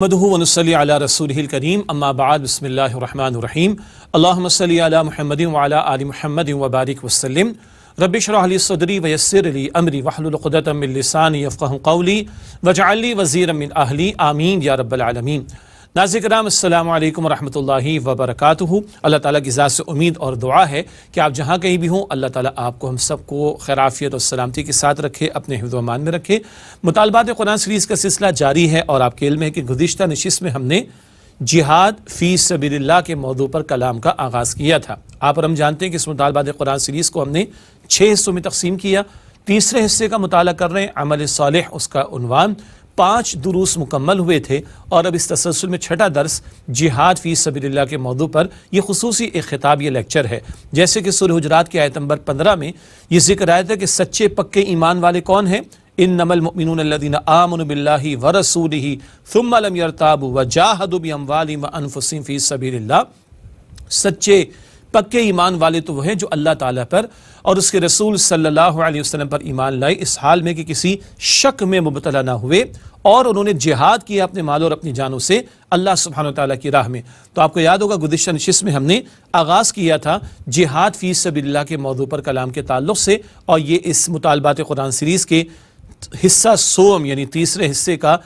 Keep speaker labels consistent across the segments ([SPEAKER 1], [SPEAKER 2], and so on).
[SPEAKER 1] نحمده ونصلي على رسوله الكريم اما بعد بسم الله الرحمن الرحيم اللهم صل على محمد وعلى ال محمد وبارك وسلم رب اشرح لي صدري ويسر لي امري واحلل عقدة من لساني يفقهوا قولي واجعل لي وزيرا من اهلي امين يا رب العالمين नाजिकराम अल्लाम वरहमल वबरक अल्लाह ताली की ज़ात से उम्मीद और दुआ है कि आप जहाँ कहीं भी हों अल्लाह ताली आपको हम सबको खैराफियत और सलामती के साथ रखे अपने हिदमान में रखे मुतालबात कुरान सीरीज़ का सिलसिला जारी है और आपके इल्म है कि गुज्त नशस्त में हमने जिहाद फ़ी सबील्ला के मौजू पर कलाम का आगाज़ किया था आप और हम जानते हैं कि इस मुतालबात कुरान सीरीज़ को हमने छः हिस्सों में तकसीम किया तीसरे हिस्से का मुताल कर रहे हैं अमल साल उसका पाँच दुरूस मुकम्मल हुए थे और अब इस तसलसल में छठा दर्स जिहाद फ़ी सबील्ला के मौदू पर यह खसूस एक ख़िताब यह लेक्चर है जैसे कि सुर हजरात के आयत नंबर पंद्रह में ये जिक्र आया था कि सच्चे पक्के ईमान वाले कौन हैं इन नमलमिन आमनबिल्ला व रसूल ही फ़ुमलम यरताब व जाहदुब व अनफसिम फ़ी सबील्ला सच्चे पक्के ईमान वाले तो वह हैं जो अल्लाह ताला पर और उसके रसूल सल्लल्लाहु अलैहि वसल्लम पर ईमान लाए इस हाल में कि किसी शक में मुबतला ना हुए और उन्होंने जिहाद किया अपने माल और अपनी जानों से अल्लाह सुबहान ताली की राह में तो आपको याद होगा गुजशत नशिस में हमने आगाज़ किया था जिहाद फ़ी सबल्ला के मौजू पर कलाम के ताल्लुक से और ये इस मुतालबात कुरान सीरीज़ के हिस्सा सोम यानी तीसरे हिस्से का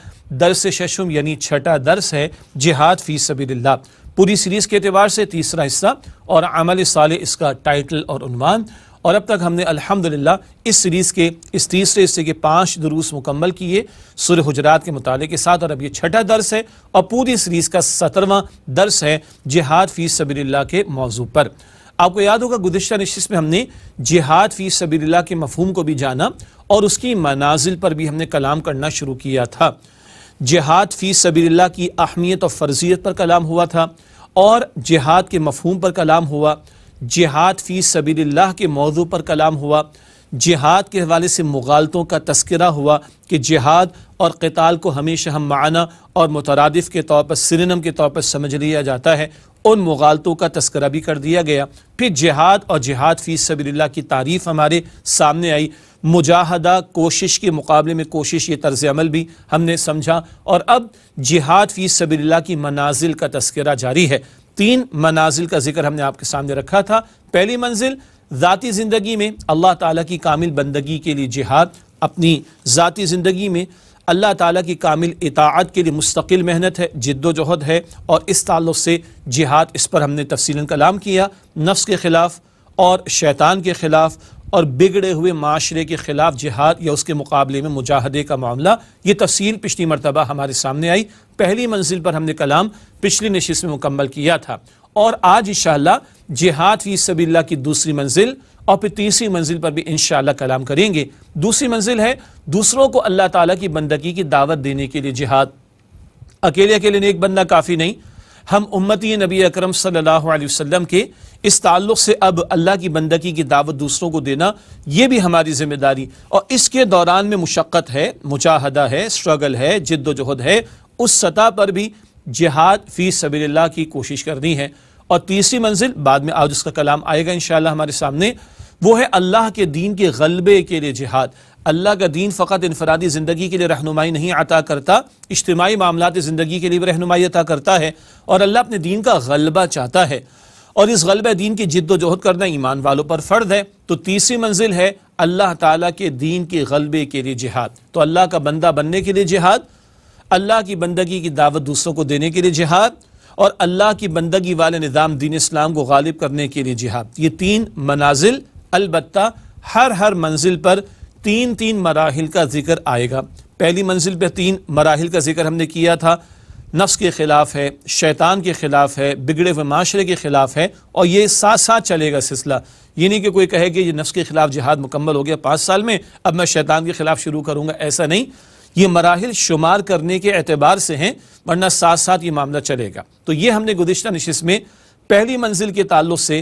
[SPEAKER 1] दरस शशम यानी छठा दरस है जिहाद फ़ी सबल्ला पूरी सीरीज़ के अतबार से तीसरा हिस्सा और अमल साल इसका टाइटल और उनवान और अब तक हमने अल्हम्दुलिल्लाह इस सीरीज़ के इस तीसरे हिस्से के पांच दरूस मुकम्मल किए सुर हजरात के मुताले के साथ और अब ये छठा दर्स है और पूरी सीरीज़ का सत्रहवां दर्स है जिहाद फ़ी सबील्ला के मौजू पर आपको याद होगा गुजशत नशिस में हमने जिहाद फ़ी सबील्ला के मफहम को भी जाना और उसकी मनाजिल पर भी हमने कलाम करना शुरू किया था जिहाद फ़ी सबील्ला की अहमियत और फर्जियत पर कलाम हुआ था और जिहाद के मफहम पर कलाम हुआ जिहाद फ़ी सबील्ला के मौजू पर कलाम हुआ जिहाद के हवाले से मुगालतों का तस्करा हुआ कि जिहाद और कताल को हमेशा हम माना और मुतरद के तौर पर सिरनम के तौर पर समझ लिया जाता है उन मुगालतों का तस्करा भी कर दिया गया फिर जिहाद और जिहाद फ़ी सबील्ला की तारीफ़ हमारे सामने आई मुजाहदा कोशिश के मुकाबले में कोशिश ये तर्ज अमल भी हमने समझा और अब जिहाद फ़ी सबील्ला की मनाजिल का तस्करा जारी है तीन मनाजिल का जिक्र हमने आपके सामने रखा था पहली मंजिल ज़ाती ज़िंदगी में अल्लाह ताली की कामिल बंदगी के लिए जिहाद अपनी ज़ाती ज़िंदगी में अल्लाह ताली की कामिल इताअत के लिए मुस्तकिल मेहनत है जद्दोजहद है और इस ताल्लुक से जिहाद इस पर हमने तफसी कलाम किया नफ्स के ख़िलाफ़ और शैतान के ख़िलाफ़ और बिगड़े हुए माशरे के खिलाफ जिहाद या उसके मुकाबले में मुजाहदे का मामला ये तफसील पिछली मरतबा हमारे सामने आई पहली मंजिल पर हमने कलाम पिछली नशिस में मुकम्मल किया था और आज इन जिहाद फी सबील्ला की दूसरी मंजिल और फिर तीसरी मंजिल पर भी इन कलाम करेंगे दूसरी मंजिल है दूसरों को अल्लाह ताला की बंदगी की दावत देने के लिए जिहाद अकेले अकेले नेक बंदा काफ़ी नहीं हम उम्मती नबी अकरम सल्लल्लाहु अलैहि वसल्लम के इस ताल्लुक से अब अल्लाह की बंदगी की दावत दूसरों को देना यह भी हमारी जिम्मेदारी और इसके दौरान में मुशक्क़त है मुजाहदा है स्ट्रगल है जिद्दोजहद है उस सतह पर भी जिहाद फ़ी सबील्ला की कोशिश करनी है और तीसरी मंजिल बाद में आज उसका कलाम आएगा इन हमारे सामने वो है अल्लाह के दीन के गलबे के लिए जिहाद अल्लाह का दीन फ़कत इनफरादी ज़िंदगी के लिए रहनुमाई नहीं अता करता इज्तमाही मामला ज़िंदगी के लिए भी रहनुमाई अता करता है और अल्लाह अपने दीन का गलबा चाहता है और इस गलब दीन की जिद्दोजहद करना ईमान वालों पर फ़र्द है तो तीसरी मंजिल है अल्लाह ताला के दीन के गलबे के लिए जिहाद तो अल्लाह का बंदा बनने के लिए जिहाद अल्लाह की बंदगी की दावत दूसरों को देने के लिए जिहाद और अल्लाह की बंदगी वाले निज़ाम दीन इस्लाम को गालिब करने के लिए जिहाद ये तीन मनाजिल अलबत् हर हर मंजिल पर तीन तीन मराहल का जिक्र आएगा पहली मंजिल पर तीन मराहल का जिक्र हमने किया था नफ्स के ख़िलाफ़ है शैतान के ख़िलाफ़ है बिगड़े हुए माशरे के ख़िलाफ़ है और ये साथ साथ चलेगा सिलसिला ये नहीं कि कोई कहे कि ये नफ्स के ख़िलाफ़ जिहाद मुकम्मल हो गया पाँच साल में अब मैं शैतान के ख़िलाफ़ शुरू करूँगा ऐसा नहीं ये मराहल शुमार करने के एतबार से हैं वरना साथ साथ ये मामला चलेगा तो ये हमने गुजशत नशस्त में पहली मंजिल के ताल्लुक से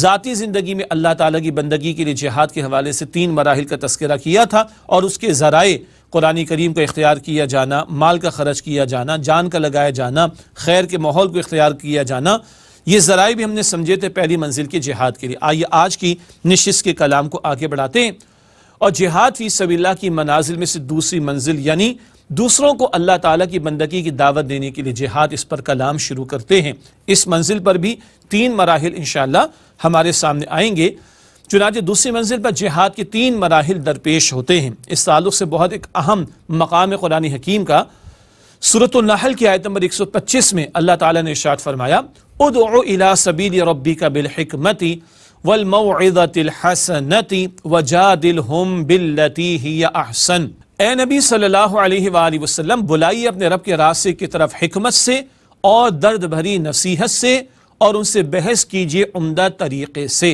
[SPEAKER 1] ज़ाती ज़िंदगी में अल्लाह ताली की बंदगी के लिए जिहाद के हवाले से तीन मराहल का तस्करा किया था और उसके ज़राए कुरानी करीम का इख्तियार किया जाना माल का खर्च किया जाना जान का लगाया जाना खैर के माहौल को इख्तियार किया जाना ये ज़राए भी हमने समझे थे पहली मंजिल के जिहाद के लिए आइए आज की निश्चित के कलाम को आगे बढ़ाते हैं और जिहाद फ़ी सबीला की मनाजिल में से दूसरी मंजिल यानी दूसरों को अल्लाह ताला की बंदगी की दावत देने के लिए जिहाद इस पर कलाम शुरू करते हैं इस मंजिल पर भी तीन मराहल इन हमारे सामने आएंगे चुनाच दूसरी मंजिल पर जिहाद के तीन मराहल दरपेश होते हैं इस ताल्लुक से बहुत एक अहम मकाम कुरान हकीम का सूरत नहल की आयत नंबर 125 में अल्लाह ताला ने इर्शाद फरमाया उदो इला सबील रब्बी का बिलहकमती वलमतिल हसनती वजा दिल हम बिल्लती ही अहसन ए नबी सल्लल्लाहु अलैहि वसल्लम बुलाइए अपने रब के रास्ते की तरफ हिकमत से और दर्द भरी नसीहत से और उनसे बहस कीजिए उमदा तरीके से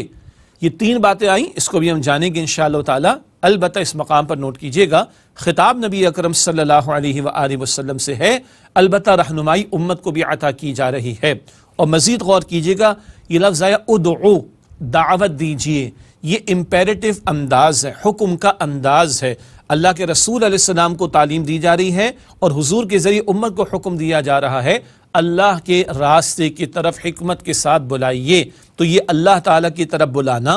[SPEAKER 1] ये तीन बातें आई इसको भी हम जानेंगे इन ताला अलबत् इस मकाम पर नोट कीजिएगा खिताब नबी अकरम सल्लल्लाहु अलैहि वसल्लम से है अलबत् रहनुमाई उम्मत को भी अता की जा रही है और मज़ीद गौर कीजिएगा ये लफ्ज़ आया उदो दावत दीजिए ये इम्पेरेटिव अंदाज है हुक्म का अंदाज है अल्लाह के रसूल अलैहिस्सलाम को तालीम दी जा रही है और हुजूर के ज़रिए उम्मत को हुक्म दिया जा रहा है अल्लाह के रास्ते की तरफ हमत के साथ बुलाइए तो ये अल्लाह ताला की तरफ बुलाना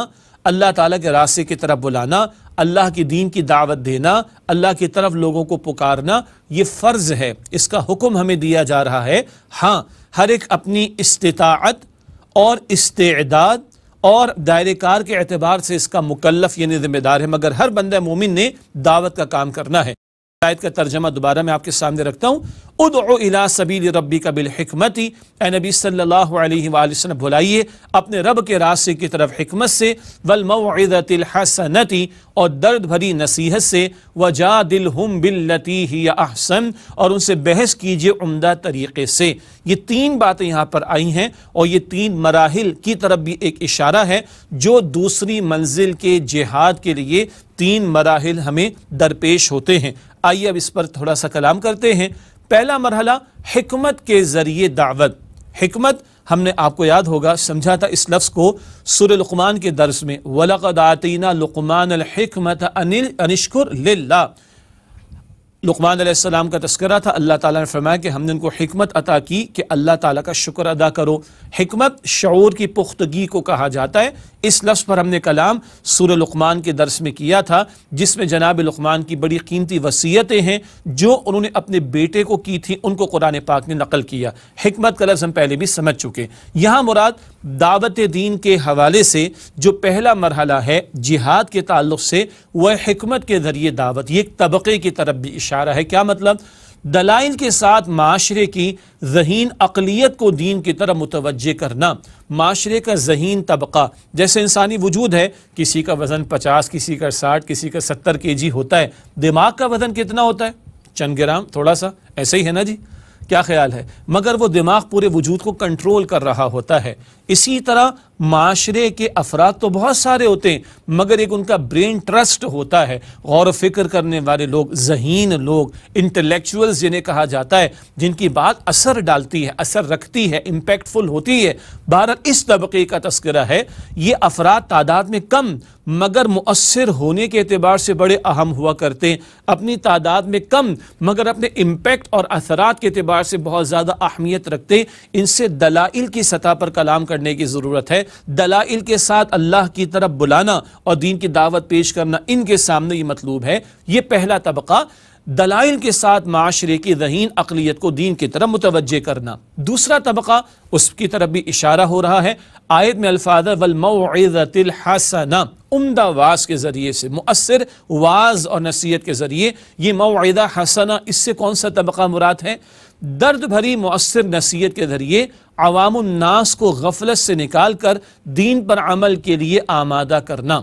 [SPEAKER 1] अल्लाह ताला के रास्ते की तरफ बुलाना अल्लाह की दीन की दावत देना अल्लाह की तरफ लोगों को पुकारना ये फ़र्ज़ है इसका हुक्म हमें दिया जा रहा है हाँ हर एक अपनी इस्तात और इस्तेदाद और दायरे कार के एतबार से इसका मुकलफ यानी जिम्मेदार है मगर हर बंदे मोमिन ने दावत का काम करना है आयत का तर्जमा दोबारा मैं आपके सामने रखता हूँ उद इला सबील रबी का बिलहमती ए नबी सल्लल्लाहु भुलाइए अपने रब के रास्ते की तरफ हमत से वलमतिलहसनती और दर्द भरी नसीहत से वजा दिल हम बिल्लती ही अहसन और उनसे बहस कीजिए उमदा तरीके से ये तीन बातें यहाँ पर आई हैं और ये तीन मराहल की तरफ भी एक इशारा है जो दूसरी मंजिल के जिहाद के लिए तीन मराहल हमें दरपेश होते हैं आइए अब इस पर थोड़ा सा कलाम करते हैं पहला मरहला हमत के ज़रिए दावत हमत हमने आपको याद होगा समझा था इस लफ्ज़ को सुरलकमान के दर्स में वलकदातना लकमान अनिल अनिश्कुर लिल्ला लुकमान का तस्करा था अल्लाह ताला ने फरमाया कि हमने उनको हमत अता की कि अल्लाह ताला का शुक्र अदा करो हमत शूर की पुख्तगी को कहा जाता है इस लफ्ज़ पर हमने कलाम सूर लुकमान के दर्स में किया था जिसमें जनाब लुकमान की बड़ी कीमती वसीयतें हैं जो उन्होंने अपने बेटे को की थी उनको कुरान पाक ने नकल किया हमत का लफ्ज़ हम पहले भी समझ चुके यहाँ मुराद दावत दीन के हवाले से जो पहला मरहला है जिहाद के ताल्लुक से वह हमत के ज़रिए दावत ये एक तबके की तरफ भी इशारा है क्या मतलब दलाइल के साथ माशरे की जहीन अकलीत को दीन की तरफ मुतवजह करना माशरे का जहीन तबका जैसे इंसानी वजूद है किसी का वज़न पचास किसी का साठ किसी का सत्तर के जी होता है दिमाग का वज़न कितना होता है चंद ग्राम थोड़ा सा ऐसे ही है ना जी क्या ख्याल है मगर वो दिमाग पूरे वजूद को कंट्रोल कर रहा होता है इसी तरह माशरे के अफराद तो बहुत सारे होते हैं मगर एक उनका ब्रेन ट्रस्ट होता है गौर फिक्र करने वाले लोग जहीन लोग इंटेलेक्चुअल्स जिन्हें कहा जाता है जिनकी बात असर डालती है असर रखती है इम्पैक्टफुल होती है भारत इस तबके का तस्करा है ये अफराद तादाद में कम मगर मुसर होने के अतबार से बड़े अहम हुआ करते हैं अपनी तादाद में कम मगर अपने इम्पैक्ट और असरात के अतबार से बहुत ज़्यादा अहमियत रखते हैं इनसे दलाइल की सतह पर कलाम करना करने की ज़रूरत है दलाइल के साथ अल्लाह की तरफ बुलाना और दीन की दावत पेश करना इनके सामने ये मतलूब है ये पहला तबका दलाइल के साथ माशरे की रहीन अकलीत को दीन की तरफ मुतवजह करना दूसरा तबका उसकी तरफ भी इशारा हो रहा है आयत में अल्फाज वलमतिलहसना उमदा वाज के ज़रिए से मुअसर वाज और नसीहत के ज़रिए ये मौदा हसना इससे कौन सा तबका मुराद है दर्द भरी मौसर नसीहत के ज़रिए अवामनास को गफलत से निकाल कर दीन पर अमल के लिए आमादा करना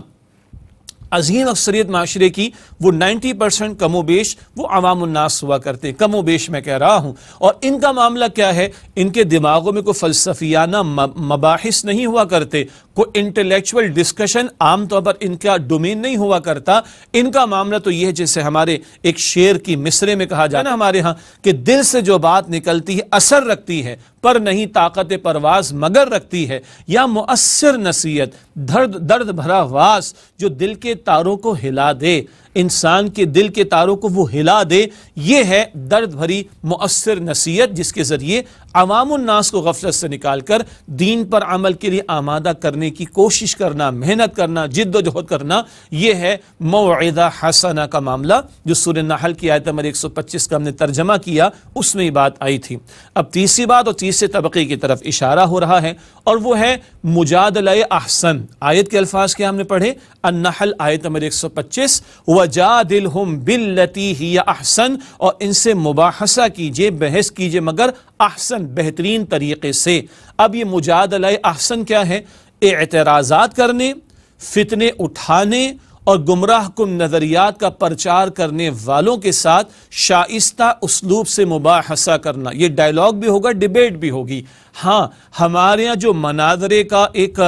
[SPEAKER 1] अजीम अक्सरियत माशरे की वो नाइन्टी परसेंट कमो बेश वो अवामनास हुआ करते कमो बेश मैं कह रहा हूँ और इनका मामला क्या है इनके दिमागों में कोई फ़लसफियाना मबाहिस नहीं हुआ करते कोई इंटेलेक्चुअल डिस्कशन आमतौर पर इनका डोमेन नहीं हुआ करता इनका मामला तो यह जैसे हमारे एक शेर की मिसरे में कहा जाना हमारे यहाँ कि दिल से जो बात निकलती है असर रखती है पर नहीं ताकत परवास मगर रखती है या मुसर नसीहत दर्द दर्द भरा वास जो दिल के तारों को हिला दे इंसान के दिल के तारों को वो हिला दे ये है दर्द भरी मौसर नसीहत जिसके ज़रिए अवामनास को गफलत से निकाल कर दीन पर अमल के लिए आमादा करने की कोशिश करना मेहनत करना जिद्दोजहद करना यह है मौदा हसना का मामला जो सुर नाहल की आयत नंबर एक सौ पच्चीस का हमने तर्जमा किया उसमें ये बात आई थी अब तीसरी बात और तीसरे तबके की तरफ इशारा हो रहा है और वह है मुजादल अहसन आयत के अल्फाज के हमने पढ़े अनहल आयत नंबर एक सौ पच्चीस वजा दिल हम बिल्लती अहसन और इनसे मुबासा कीजिए बहस कीजिए मगर अहसन बेहतरीन तरीके से अब ये मुजादल अहसन क्या है एतराज करने फितने उठाने और गुमराह कम नज़रियात का प्रचार करने वालों के साथ शाइस्ता उसलूब से मुबासा करना ये डायलॉग भी होगा डिबेट भी होगी हाँ हमारे यहाँ जो मनाजरे का एक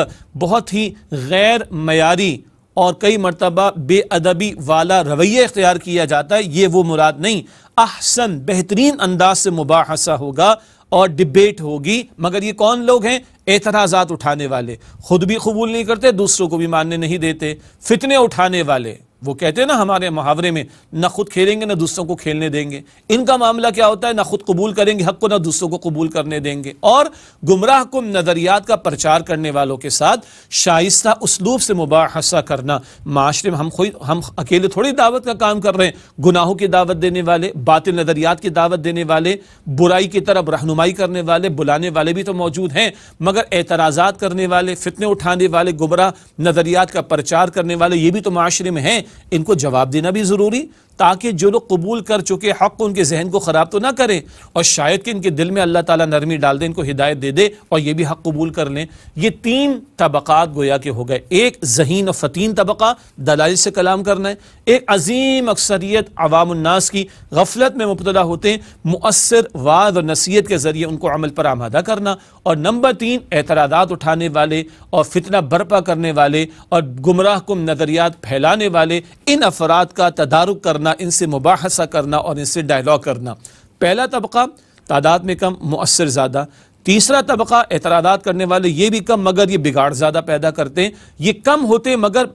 [SPEAKER 1] बहुत ही गैर मयारी और कई मरतबा बेअदबी वाला रवैया इख्तियार किया जाता है ये वो मुराद नहीं अहसन बेहतरीन अंदाज से मुबासा होगा और डिबेट होगी मगर ये कौन लोग हैं एतराज़ात उठाने वाले खुद भी कबूल नहीं करते दूसरों को भी मानने नहीं देते फितने उठाने वाले वो कहते हैं ना हमारे मुहावरे में ना खुद खेलेंगे ना दूसरों को खेलने देंगे इनका मामला क्या होता है ना खुद कबूल करेंगे हक को ना दूसरों को कबूल करने देंगे और गुमराह को नज़रियात का प्रचार करने वालों के साथ शाइस्ता उसलूब से मुबासा करना माशरे में हम खुद हम अकेले थोड़ी दावत का काम कर रहे हैं गुनाहों की दावत देने वाले बातिल नज़रियात की दावत देने वाले बुराई की तरफ रहनुमाई करने वाले बुलाने वाले भी तो मौजूद हैं मगर एतराज़ात करने वाले फितने उठाने वाले गुमराह नज़रियात का प्रचार करने वाले ये भी तो माशरे में हैं इनको जवाब देना भी ज़रूरी ताकि जो लोग कबूल कर चुके हक उनके जहन को ख़राब तो ना करें और शायद कि इनके दिल में अल्लाह ताला नरमी डाल दें इनको हिदायत दे दे और ये भी हक कबूल कर लें ये तीन तबक़ात गोया के हो गए एक जहीन और फ़तीन तबका दलाल से कलाम करना है एक अजीम अक्सरियत अवामनास की गफलत में मुबतला होते हैं मुअसर वाद और नसीहत के ज़रिए उनको अमल पर आमादा करना और नंबर तीन एतराज़ात उठाने वाले और फितना बरपा करने वाले और गुमराह कुम नज़रियात फैलाने वाले इन अफराद का तदारुक करना करना इनसे मुबासा करना और इनसे डायलॉग करना पहला तबका तादाद में कम मؤसर ज़्यादा तीसरा तबका एतराज़ात करने वाले ये भी कम मगर ये बिगाड़ ज़्यादा पैदा करते हैं ये कम होते मगर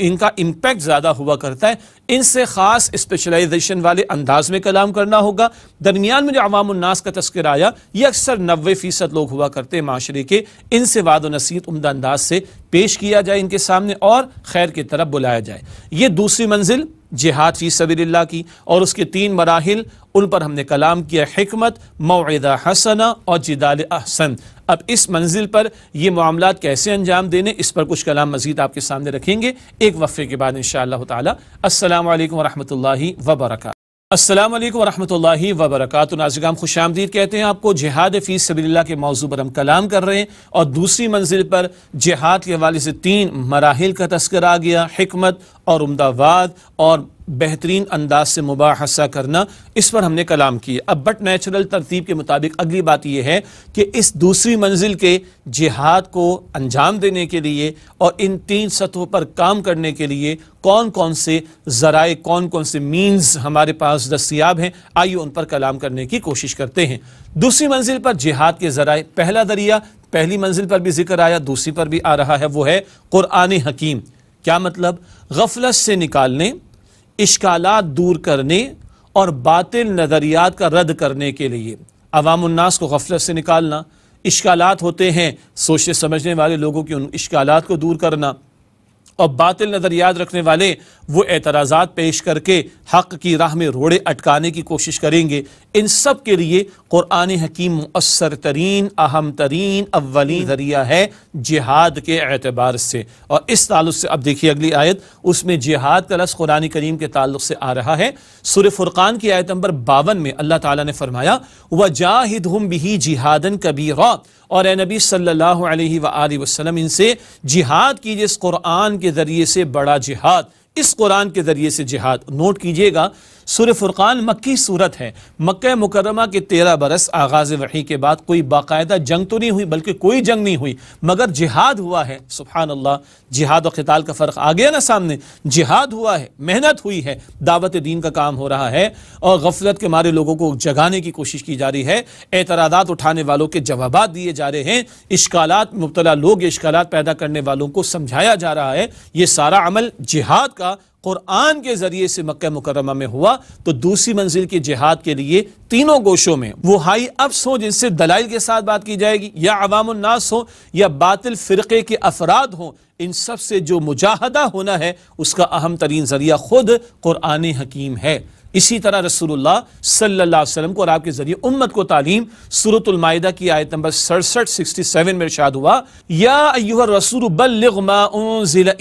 [SPEAKER 1] इनका इम्पैक्ट ज़्यादा हुआ करता है इनसे ख़ास स्पेशलाइजेशन वाले अंदाज में कलाम करना होगा दरमियान में जो अवामनास का तस्कर आया ये अक्सर नबे फ़ीसद लोग हुआ करते हैं माशरे के इनसे वाद नसीहत उमदा अंदाज से पेश किया जाए इनके सामने और खैर की तरफ बुलाया जाए ये दूसरी मंजिल जिहाद फ़ी सबील्ला की और उसके तीन मराहल उन पर हमने कलाम किया हमत मौदा हसना और जिदाल अहसन अब इस मंजिल पर ये मामला कैसे अंजाम देने इस पर कुछ कलाम मजीद आपके सामने रखेंगे एक वफ़े के बाद इन शाह वरहल वबरक असलम वरहमत ला वबरक नाजिकाम खुश आमदीद कहते हैं आपको जिहाद फ़ी सबील्ला के मौजू पर हम कलाम कर रहे हैं और दूसरी मंजिल पर जिहाद के हवाले से तीन मराहल का तस्कर आ गया हमत और उमदावाद और बेहतरीन अंदाज से मुबासा करना इस पर हमने कलाम किया अब बट नेचुरल तरतीब के मुताबिक अगली बात यह है कि इस दूसरी मंजिल के जिहाद को अंजाम देने के लिए और इन तीन सतहों पर काम करने के लिए कौन कौन से ज़राए कौन कौन से मीन्स हमारे पास दस्तियाब हैं आइए उन पर कलाम करने की कोशिश करते हैं दूसरी मंजिल पर जिहाद के ज़राए पहला दरिया पहली मंजिल पर भी जिक्र आया दूसरी पर भी आ रहा है वो है क़ुरान हकीम क्या मतलब गफलत से निकालने इश्कालात दूर करने और बातिल नज़रियात का रद्द करने के लिए अवामनास को गफलत से निकालना इश्कालात होते हैं सोचे समझने वाले लोगों के उन इश्कालात को दूर करना और बातिल नज़रियात रखने वाले वो एतराज़ात पेश करके हक की राह में रोड़े अटकाने की कोशिश करेंगे इन सब के लिए क़ुरान हकीम मؤसर तरीन अहम तरीन अवली जरिया है जिहाद के एतबार से और इस ताल्लुक से अब देखिए अगली आयत उसमें जिहाद का लफ्ज़ कुरान करीम के ताल्लुक से आ रहा है सुर फुरक़ान की आयत नंबर बावन में अल्लाह ताला ने फरमाया व जाहिद हम भी जिहादन कबीरा और ए नबी सल्लल्लाहु अलैहि वसल्लम इनसे जिहाद कीजिए इस कुरान के ज़रिए से बड़ा जिहाद इस कुरान के ज़रिए से जिहाद नोट कीजिएगा सूर फुरकान मक्की सूरत है मक् मुकरमा के तेरह बरस आगाज वही के बाद कोई बाकायदा जंग तो नहीं हुई बल्कि कोई जंग नहीं हुई मगर जिहाद हुआ है सुबहान अल्लाह जिहाद और खिताल का फ़र्क आ गया ना सामने जिहाद हुआ है मेहनत हुई है दावत दीन का काम हो रहा है और गफलत के मारे लोगों को जगाने की कोशिश की जा रही है एतराज़ात उठाने वालों के जवाब दिए जा रहे हैं इश्काल मुबतला लोग इश्काल पैदा करने वालों को समझाया जा रहा है ये सारा अमल जिहाद का क़ुरान के ज़रिए से मक् मुकरमा में हुआ तो दूसरी मंजिल के जिहाद के लिए तीनों गोशों में वो हाई अफ्स हो जिनसे दलाइल के साथ बात की जाएगी या अवामनास हो या बातिल फ़िरक़े के अफराद हों इन सब से जो मुजाहदा होना है उसका अहम तरीन ज़रिया ख़ुद क़ुरान हकीम है इसी तरह रसूलुल्लाह सल्लल्लाहु अलैहि वसल्लम को और आपके ज़रिए उम्मत को तालीम सूरतमायदा की आयत नंबर सड़सठ सिक्सटी सेवन में इर्शाद हुआ या रसूल बल्लिग मा उन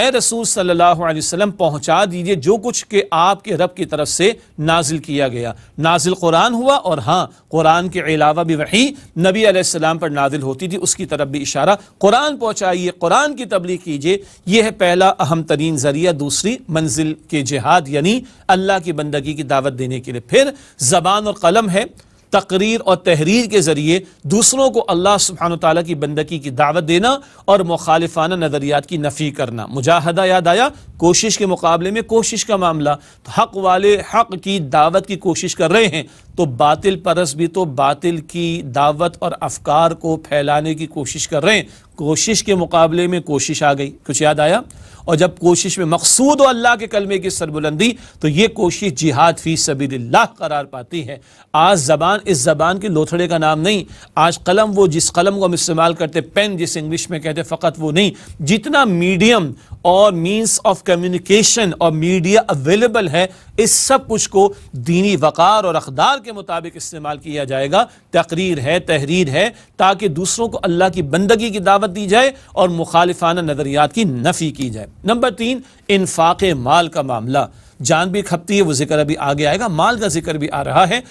[SPEAKER 1] ए रसूल सल्लल्लाहु अलैहि वसल्लम पहुंचा दीजिए जो कुछ के आपके रब की तरफ से नाजिल किया गया नाजिल कुरान हुआ और हाँ कुरान के अलावा भी वही नबी अलैहिस्सलाम पर नाजिल होती थी उसकी तरफ भी इशारा कुरान पहुंचाइए कुरान की तबलीग कीजिए यह है पहला अहम तरीन जरिया दूसरी मंजिल के जिहाद यानी अल्लाह की बंदगी की दावत देने के लिए फिर जबान और कलम है तकरीर और तहरीर के ज़रिए दूसरों को अल्लाह सुबहान तला की बंदगी की दावत देना और मुखालफाना नज़रियात की नफ़ी करना मुजाहदा याद आया कोशिश के मुकाबले में कोशिश का मामला तो हक वाले हक की दावत की कोशिश कर रहे हैं तो बातिल परस भी तो बातिल की दावत और अफकार को फैलाने की कोशिश कर रहे हैं कोशिश के मुकाबले में कोशिश आ गई कुछ याद आया और जब कोशिश में मकसूद हो अल्लाह के कलमे की सरबुलंदी तो ये कोशिश जिहाद फी सबील्ला करार पाती है आज जबान इस जबान के लोथड़े का नाम नहीं आज कलम वो जिस कलम को हम इस्तेमाल करते पेन जिस इंग्लिश में कहते फ़कत वो नहीं जितना मीडियम और मीन्स ऑफ कम्युनिकेशन और मीडिया अवेलेबल है इस सब कुछ को दीनी वक़ार और अखदार के मुताबिक इस्तेमाल किया जाएगा तकरीर है तहरीर है ताकि दूसरों को अल्लाह की बंदगी की दावत दी जाए और मुखालिफाना नज़रियात की नफ़ी की जाए नंबर तीन इनफाक माल का मामला जान भी खपती है वो जिक्र अभी आगे आएगा माल का जिक्र भी आ रहा है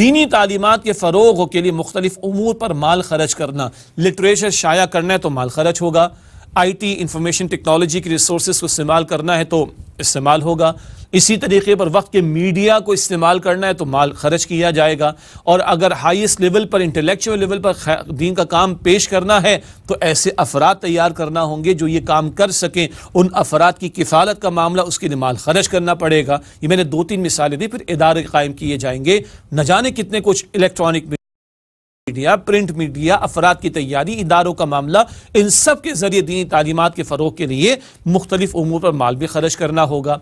[SPEAKER 1] दीनी तालीमत के फ़रोग के लिए मुख्तलिफ उमूर पर माल खर्च करना लिटरेचर शाया करना है तो माल खर्च होगा आई टी इंफॉर्मेशन टेक्नोलॉजी की रिसोर्स को इस्तेमाल करना है तो इस्तेमाल होगा इसी तरीके पर वक्त के मीडिया को इस्तेमाल करना है तो माल खर्च किया जाएगा और अगर हाईएस्ट लेवल पर इंटेलेक्चुअल लेवल पर दीन का काम पेश करना है तो ऐसे अफराद तैयार करना होंगे जो ये काम कर सकें उन अफराद की किफालत का मामला उसके लिए माल खर्च करना पड़ेगा ये मैंने दो तीन मिसालें दी फिर इदारे कायम किए जाएंगे न जाने कितने कुछ इलेक्ट्रॉनिक मीडिया प्रिंट मीडिया अफराद की तैयारी इदारों का मामला इन सब के जरिए दीनी तालीमत के फ़रोग के लिए मुख्तलिफ उमूर पर माल भी खर्च करना होगा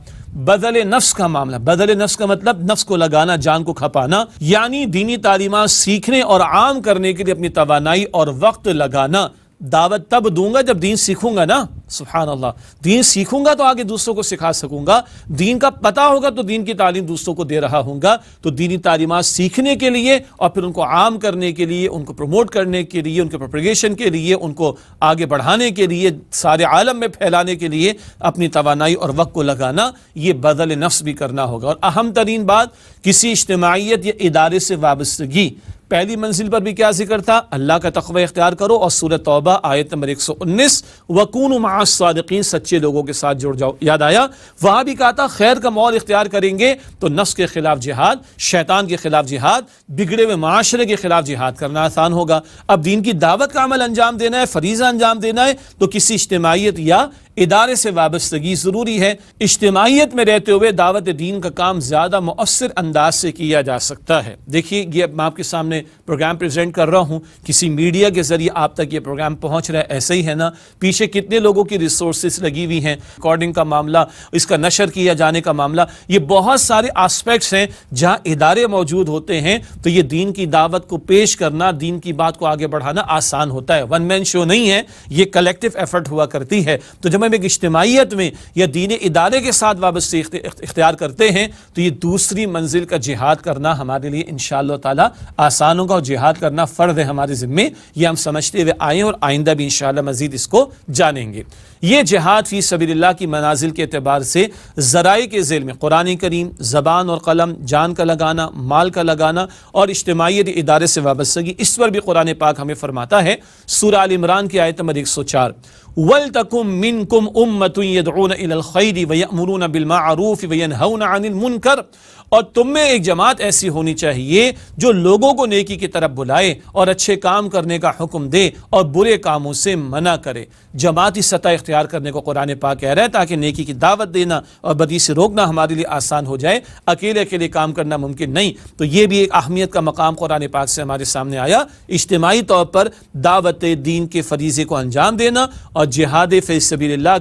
[SPEAKER 1] बदल नफ्स का मामला बदल नफ्स का मतलब नफ्स को लगाना जान को खपाना यानी दीनी तालीमत सीखने और आम करने के लिए अपनी तोानाई और वक्त लगाना दावत तब दूंगा जब दीन सीखूंगा ना सुबहान अल्लाह दीन सीखूंगा तो आगे दूसरों को सिखा सकूंगा दीन का पता होगा तो दीन की तालीम दूसरों को दे रहा हूँ तो दीनी तालीमत सीखने के लिए और फिर उनको आम करने के लिए उनको प्रमोट करने के लिए उनके प्रोपगेशन के लिए उनको आगे बढ़ाने के लिए सारे आलम में फैलाने के लिए अपनी तोानाई और वक्त को लगाना ये बदल नफ्स भी करना होगा और अहम तरीन बात किसी इज्तमाहीत या इदारे से वाबस्तगी पहली मंजिल पर भी क्या जिक्र था अल्लाह का तखबा इख्तियार करो और सूरत तौबा आयत नंबर एक सौ उन्नीस वकून माशादकिन सच्चे लोगों के साथ जुड़ जाओ याद आया वहाँ भी कहा था खैर का माहौल इख्तियार करेंगे तो नफ्स के खिलाफ जिहाद शैतान के खिलाफ जिहाद बिगड़े हुए माशरे के खिलाफ जिहाद करना आसान होगा अब दीन की दावत का अमल अंजाम देना है फरीजा अंजाम देना है तो किसी इज्तमाहीत या इदारे से वाबस्तगी ज़रूरी है इज्तमाहीत में रहते हुए दावत दीन का काम ज़्यादा मؤसर अंदाज से किया जा सकता है देखिए ये मैं आपके सामने प्रोग्राम प्रेजेंट कर रहा हूँ किसी मीडिया के ज़रिए आप तक ये प्रोग्राम पहुँच रहा है ऐसे ही है ना पीछे कितने लोगों की रिसोर्स लगी हुई हैं रिकॉर्डिंग का मामला इसका नशर किया जाने का मामला ये बहुत सारे आस्पेक्ट्स हैं जहाँ इदारे मौजूद होते हैं तो ये दीन की दावत को पेश करना दीन की बात को आगे बढ़ाना आसान होता है वन मैन शो नहीं है ये कलेक्टिव एफर्ट हुआ करती है तो जब इकनॉमिक इज्तमाहीत में या दीन इदारे के साथ वाबस्ती इख्तियार करते हैं तो ये दूसरी मंजिल का जिहाद करना हमारे लिए इन शाह आसान होगा और जिहाद करना फ़र्ज है हमारे ज़िम्मे ये हम समझते हुए आए और आइंदा भी इन मज़ीद इसको जानेंगे ये जहाद फ़ी सबील्ला की मनाजिल के अतबार से ज़राए के जेल में कुरान करीम ज़बान और कलम जान का लगाना माल का लगाना और इज्तमाहीत इदारे से वाबस्तगी इस पर भी कुरान पाक हमें फरमाता है सूरा इमरान की आयत नंबर एक सौ चार वल مِنْكُمْ मिन कुम إِلَى الْخَيْرِ وَيَأْمُرُونَ بِالْمَعْرُوفِ وَيَنْهَوْنَ عَنِ الْمُنْكَرِ और तुम में एक जमात ऐसी होनी चाहिए जो लोगों को नेकी की तरफ बुलाए और अच्छे काम करने का हुक्म दे और बुरे कामों से मना करे जमाती सतह इख्तियार करने को कुरान पाक कह रहा है ताकि नेकी की दावत देना और बदी से रोकना हमारे लिए आसान हो जाए अकेले अकेले काम करना मुमकिन नहीं तो यह भी एक अहमियत का मकाम कुरान पाक से हमारे सामने आया इज्तमाही तौर पर दावत दीन के फरीजे को अंजाम देना और जिहाद फ़े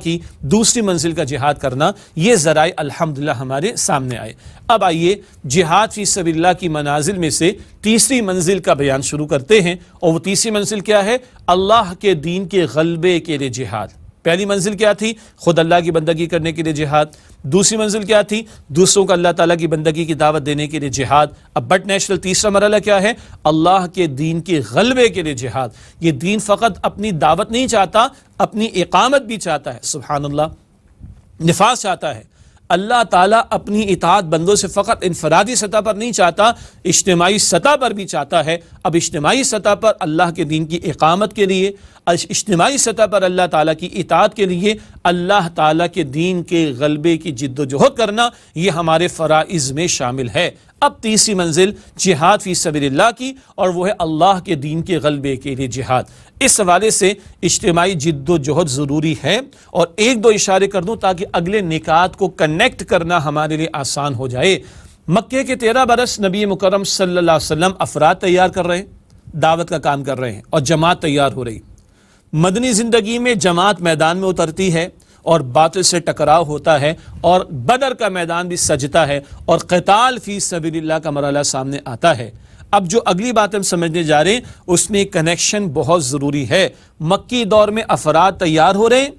[SPEAKER 1] की दूसरी मंजिल का जिहाद करना ये ज़रा अलहमदिल्ला हमारे सामने आए अब आइए जिहाद फी सबिल्ला की मनाजिल में से तीसरी मंजिल का बयान शुरू करते हैं और वो तीसरी मंजिल क्या है अल्लाह के दीन के गलबे के लिए जिहाद पहली मंजिल क्या थी खुद अल्लाह की बंदगी करने के लिए जिहाद दूसरी मंजिल क्या थी दूसरों को अल्लाह ताला की बंदगी की दावत देने के लिए जिहाद अब बट नेशनल तीसरा मरला क्या है अल्लाह के दीन के गलबे के लिए जिहाद ये दीन फ़कत अपनी दावत नहीं चाहता अपनी एकामत भी चाहता है सुबहानल्ला निफास चाहता है अल्लाह ताला अपनी इतात बंदों से फ़कत इनफरादी सतह पर नहीं चाहता इज्तमाही सतह पर भी चाहता है अब इज्तमाही सतह पर अल्लाह के दीन की इकामत के लिए इज्तमाही सतह पर अल्लाह ताला की इतात के लिए अल्लाह ताला के दीन के गलबे की जद्दोजहद करना ये हमारे फ़राइज़ में शामिल है अब तीसरी मंजिल जिहाद फी सबील्ला की और वह है अल्लाह के दीन के गलबे के लिए जिहाद इस हवाले से इज्तमाही जिद्दोजहद ज़रूरी है और एक दो इशारे कर दूँ ताकि अगले निकात को कनेक्ट करना हमारे लिए आसान हो जाए मक्के के तेरह बरस नबी मुकरम सल्ला वसम अफराद तैयार कर रहे हैं दावत का काम कर रहे हैं और जमात तैयार हो रही मदनी ज़िंदगी में जमात मैदान में उतरती है और बातिल से टकराव होता है और बदर का मैदान भी सजता है और कताल फी सबील्ला का मरला सामने आता है अब जो अगली बात हम समझने जा रहे हैं उसमें कनेक्शन बहुत ज़रूरी है मक्की दौर में अफराद तैयार हो रहे हैं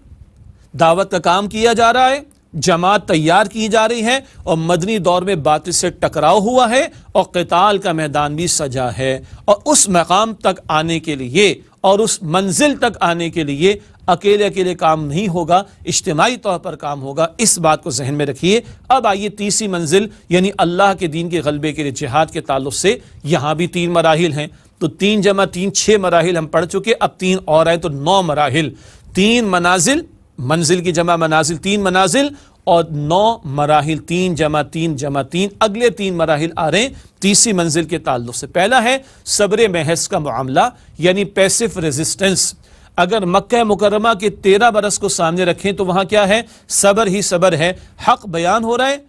[SPEAKER 1] दावत का काम किया जा रहा है जमात तैयार की जा रही है और मदनी दौर में बातिल से टकराव हुआ है और कताल का मैदान भी सजा है और उस मकाम तक आने के लिए और उस मंजिल तक आने के लिए अकेले अकेले काम नहीं होगा इज्तमाही तौर पर काम होगा इस बात को जहन में रखिए अब आइए तीसरी मंजिल यानी अल्लाह के दीन के गलबे के लिए जिहाद के ताल्लुक से यहाँ भी तीन मराहल हैं तो तीन जमा तीन छः मराहल हम पढ़ चुके अब तीन और आए तो नौ मराहल तीन मनाजिल मंजिल की जमा मनाजिल तीन मनाजिल और नौ मराहल तीन जमा तीन जमा तीन अगले तीन मराहल आ रहे हैं तीसरी मंजिल के ताल्लुक से पहला है सब्र महस का मामला यानी पैसिफ रेजिस्टेंस अगर मक्का मुकरमा के तेरह बरस को सामने रखें तो वहां क्या है सबर ही सबर है हक बयान हो रहा है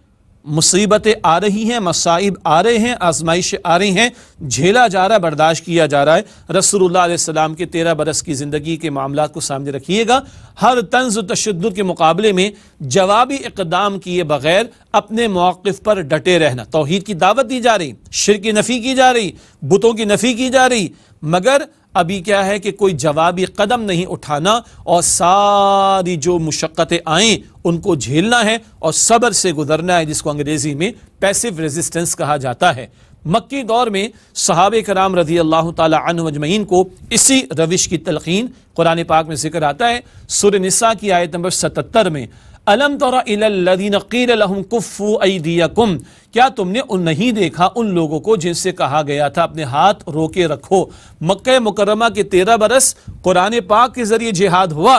[SPEAKER 1] मुसीबतें आ रही हैं मसाइब आ रहे हैं आजमाइशें आ रही हैं झेला जा रहा है बर्दाश्त किया जा रहा है रसोल्लाम के तेरह बरस की ज़िंदगी के मामला को सामने रखिएगा हर तंज तशद के मुकाबले में जवाबी इकदाम किए बगैर अपने मौक़ पर डटे रहना तोहहीद की दावत दी जा रही शिर की नफ़ी की जा रही बुतों की नफ़ी की जा रही मगर अभी क्या है कि कोई जवाबी कदम नहीं उठाना और सारी जो मुशक्क़तें आएं उनको झेलना है और सब्र से गुजरना है जिसको अंग्रेज़ी में पैसिव रेजिस्टेंस कहा जाता है मक्की दौर में सहाब कराम रजी अल्लाह तजमैन को इसी रविश की तलखीन कुरान पाक में जिक्र आता है सुर निसा की आयत नंबर सतहत्तर में अलम तोरादीनकुम क्या तुमने उन नहीं देखा उन लोगों को जिनसे कहा गया था अपने हाथ रोके रखो मक्का मुकरमा के तेरह बरस कुरान पाक के ज़रिए जिहाद हुआ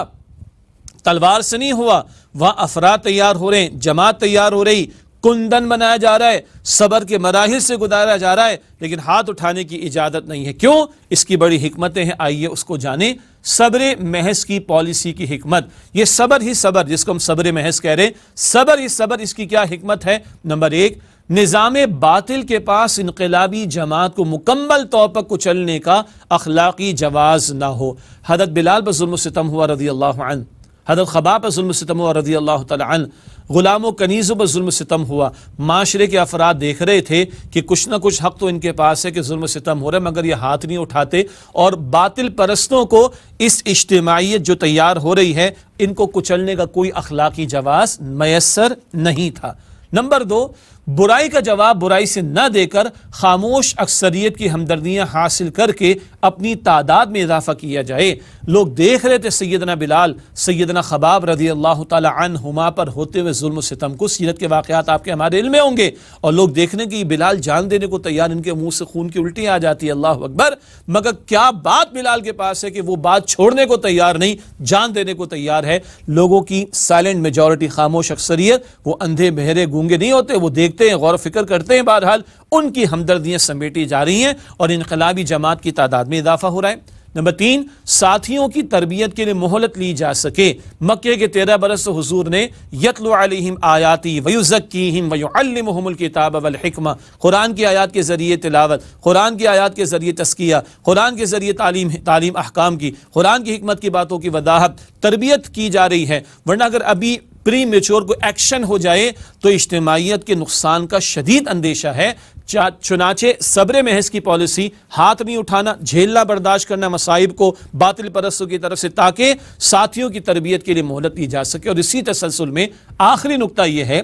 [SPEAKER 1] तलवार से नहीं हुआ वह अफरा तैयार हो रहे हैं जमात तैयार हो रही कुंदन बनाया जा रहा है सबर के मराहल से गुजारा जा रहा है लेकिन हाथ उठाने की इजाज़त नहीं है क्यों इसकी बड़ी हमतें हैं आइए उसको जाने सबर महज की पॉलिसी की हिकमत ये सबर ही सबर जिसको हम सबर महज कह रहे हैं सबर ही सबर इसकी क्या हिकमत है नंबर एक निज़ाम बातिल के पास इनकलाबी जमात को मुकम्मल तौर पर कुचलने का अखलाकी जवाज़ ना हो हदत बिलाल पर जुल्म सितम हुआ रजी अल्लाह हदत खबा पर जुल्म सितम हुआ रजी अल्लाह तन गुलाम व कनीज़ों पर जुल्म सितम हुआ माशरे के अफराद देख रहे थे कि कुछ ना कुछ हक तो इनके पास है कि जुल्म सितम हो रहा है मगर ये हाथ नहीं उठाते और बातिल परस्तों को इस इज्तमाहीत जो तैयार हो रही है इनको कुचलने का कोई अखलाकी जवाब मैसर नहीं था नंबर दो बुराई का जवाब बुराई से न देकर खामोश अक्सरियत की हमदर्दियाँ हासिल करके अपनी तादाद में इजाफा किया जाए लोग देख रहे थे सैदना बिलाल सैदना खबाब रजी अल्लाह तुमा पर होते हुए जुल्म सितम को सीरत के वाक़ात आपके हमारे इल में होंगे और लोग देखने की बिलाल जान देने को तैयार इनके मुँह से खून की उल्टी आ जाती है अल्लाह अकबर मगर क्या बात बिलाल के पास है कि वो बात छोड़ने को तैयार नहीं जान देने को तैयार है लोगों की साइलेंट मेजोरिटी खामोश अक्सरियत वो अंधे बहरे गूंगे नहीं होते वो देखते देखते हैं गौर फिक्र करते हैं बहरहाल उनकी हमदर्दियाँ समेटी जा रही हैं और इनकलाबी जमात की तादाद में इजाफा हो रहा है नंबर तीन साथियों की तरबियत के लिए मोहलत ली जा सके मक्के के तेरह बरस हजूर ने यतलम आयाती वयुज़क्कीम वयुअल्लमहुमुल किताब वल हिकमा कुरान की आयात के ज़रिए तिलावत कुरान की आयात के ज़रिए तस्किया कुरान के ज़रिए तालीम तालीम अहकाम की कुरान की हमत की बातों की वदाहत तरबियत की जा रही है वरना अगर अभी प्री मेच्योर को एक्शन हो जाए तो इज्तमाहीत के नुकसान का शदीद अंदेशा है चुनाचे सब्र महज की पॉलिसी हाथ नहीं उठाना झेलना बर्दाश्त करना मसाइब को बातिल परस्तों की तरफ से ताकि साथियों की तरबियत के लिए मोहलत दी जा सके और इसी तसलसल में आखिरी नुकता यह है